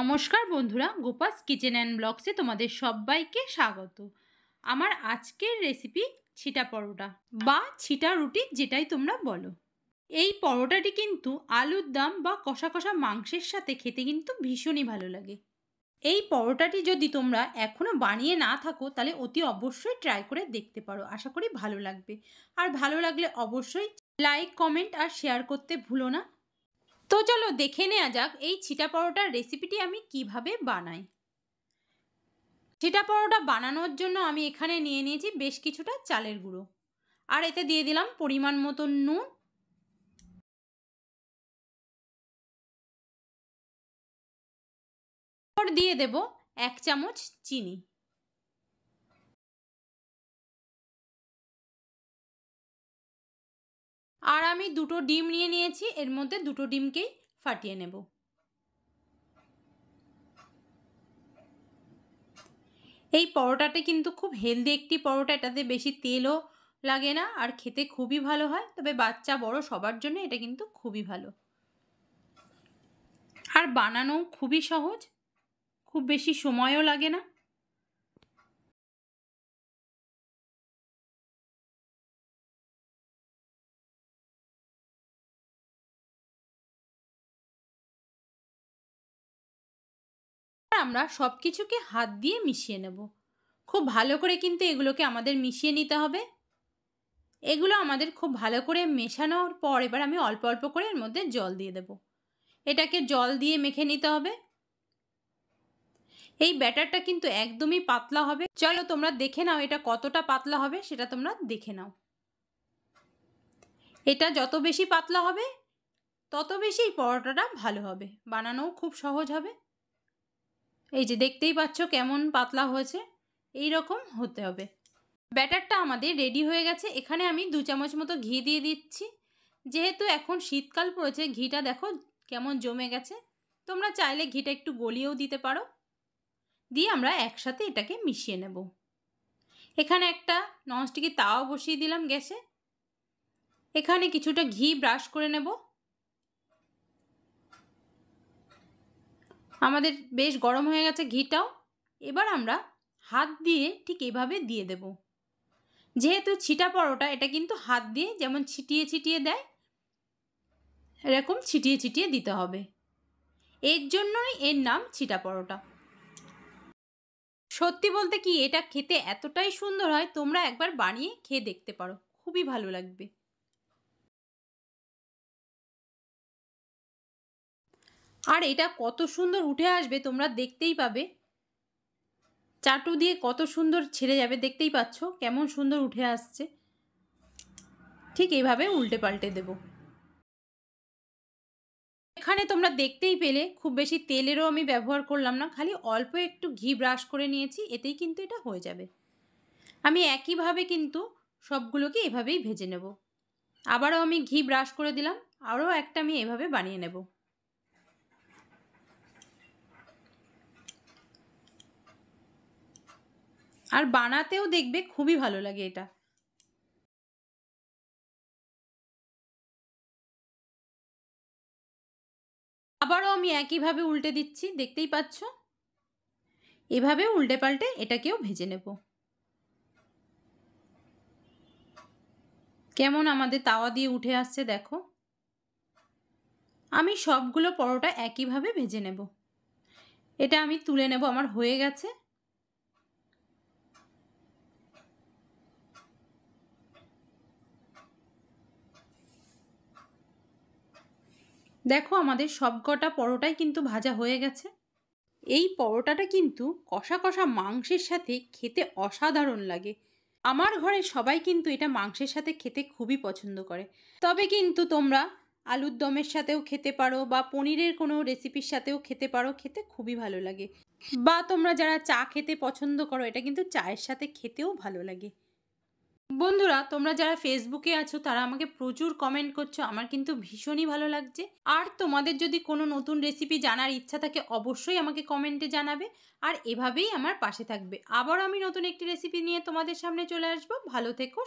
নমস্কার বন্ধুরা গোপাস kitchen and ব্লগসে তোমাদের সবাইকে স্বাগত আমার আজকের রেসিপি ছিটা পরোটা বা ছিটা রুটি যেটাই তোমরা বলো এই পরোটাটি কিন্তু আলুর দাম বা কষা কষা মাংসের সাথে খেতে কিন্তু ভীষণই ভালো লাগে এই পরোটাটি যদি তোমরা এখনও বানিয়ে না থাকো তাহলে অতি অবশ্যই ট্রাই করে দেখতে পারো আশা করি ভালো লাগবে আর ভালো লাগলে অবশ্যই লাইক কমেন্ট আর শেয়ার করতে ভুলো না চলো দেখে নেওয়া যাক এই ছিটা পরোটার রেসিপিটি আমি কিভাবে বানাই ছিটা পরোটা বানানোর জন্য আমি এখানে নিয়ে নিয়েছি বেশ কিছুটা চালের গুঁড়ো আর এতে দিয়ে দিলাম পরিমাণ মতো নুন দিয়ে দেব এক চামচ চিনি আর আমি দুটো ডিম নিয়ে নিয়েছি এর মধ্যে দুটো ডিমকেই ফাটিয়ে নেব এই পরোটাটা কিন্তু খুব হেলদি একটি পরোটা এটাতে বেশি তেলও লাগে না আর খেতে খুবই ভালো হয় তবে বাচ্চা বড় সবার জন্য এটা কিন্তু খুবই ভালো আর বানানো খুবই সহজ খুব বেশি সময়ও লাগে না আমরা সব কিছুকে হাত দিয়ে মিশিয়ে নেব খুব ভালো করে কিন্তু এগুলোকে আমাদের মিশিয়ে নিতে হবে এগুলো আমাদের খুব ভালো করে মেশানোর পর এবার আমি অল্প অল্প করে এর মধ্যে জল দিয়ে দেব এটাকে জল দিয়ে মেখে নিতে হবে এই ব্যাটারটা কিন্তু একদমই পাতলা হবে চলো তোমরা দেখে নাও এটা কতটা পাতলা হবে সেটা তোমরা দেখে নাও এটা যত বেশি পাতলা হবে তত বেশি পরোটাটা ভালো হবে বানানোও খুব সহজ হবে এই যে দেখতেই পাচ্ছ কেমন পাতলা হয়েছে এই রকম হতে হবে ব্যাটারটা আমাদের রেডি হয়ে গেছে এখানে আমি দু চামচ মতো ঘি দিয়ে দিচ্ছি যেহেতু এখন শীতকাল পড়েছে ঘিটা দেখো কেমন জমে গেছে তোমরা চাইলে ঘিটা একটু গলিয়েও দিতে পারো দিয়ে আমরা একসাথে এটাকে মিশিয়ে নেব এখানে একটা ননস্টিকের তাওয়া বসিয়ে দিলাম গ্যাসে এখানে কিছুটা ঘি ব্রাশ করে নেবো আমাদের বেশ গরম হয়ে গেছে ঘিটাও এবার আমরা হাত দিয়ে ঠিক এভাবে দিয়ে দেব যেহেতু ছিটা পরোটা এটা কিন্তু হাত দিয়ে যেমন ছিটিয়ে ছিটিয়ে দেয় এরকম ছিটিয়ে ছিটিয়ে দিতে হবে এর জন্যই এর নাম ছিটা পরোটা সত্যি বলতে কি এটা খেতে এতটাই সুন্দর হয় তোমরা একবার বানিয়ে খেয়ে দেখতে পারো খুবই ভালো লাগবে আর এটা কত সুন্দর উঠে আসবে তোমরা দেখতেই পাবে চাটু দিয়ে কত সুন্দর ছেড়ে যাবে দেখতেই পাচ্ছ কেমন সুন্দর উঠে আসছে ঠিক এইভাবে উল্টে পাল্টে দেব এখানে তোমরা দেখতেই পেলে খুব বেশি তেলেরও আমি ব্যবহার করলাম না খালি অল্প একটু ঘি ব্রাশ করে নিয়েছি এতেই কিন্তু এটা হয়ে যাবে আমি একইভাবে কিন্তু সবগুলোকে এভাবেই ভেজে নেব আবারও আমি ঘি ব্রাশ করে দিলাম আরও একটা আমি এভাবে বানিয়ে নেব আর বানাতেও দেখবে খুবই ভালো লাগে এটা আবারও আমি একইভাবে উল্টে দিচ্ছি দেখতেই পাচ্ছ এভাবে উল্টে পাল্টে এটাকেও ভেজে নেব কেমন আমাদের তাওয়া দিয়ে উঠে আসছে দেখো আমি সবগুলো পরোটা একইভাবে ভেজে নেব এটা আমি তুলে নেব আমার হয়ে গেছে দেখো আমাদের সব কটা পরোটাই কিন্তু ভাজা হয়ে গেছে এই পরোটাটা কিন্তু কষা কষা মাংসের সাথে খেতে অসাধারণ লাগে আমার ঘরে সবাই কিন্তু এটা মাংসের সাথে খেতে খুবই পছন্দ করে তবে কিন্তু তোমরা আলুর দমের সাথেও খেতে পারো বা পনিরের কোনো রেসিপির সাথেও খেতে পারো খেতে খুবই ভালো লাগে বা তোমরা যারা চা খেতে পছন্দ করো এটা কিন্তু চায়ের সাথে খেতেও ভালো লাগে বন্ধুরা তোমরা যারা ফেসবুকে আছো তারা আমাকে প্রচুর কমেন্ট করছো আমার কিন্তু ভীষণই ভালো লাগছে আর তোমাদের যদি কোনো নতুন রেসিপি জানার ইচ্ছা থাকে অবশ্যই আমাকে কমেন্টে জানাবে আর এভাবেই আমার পাশে থাকবে আবার আমি নতুন একটি রেসিপি নিয়ে তোমাদের সামনে চলে আসবো ভালো থেকো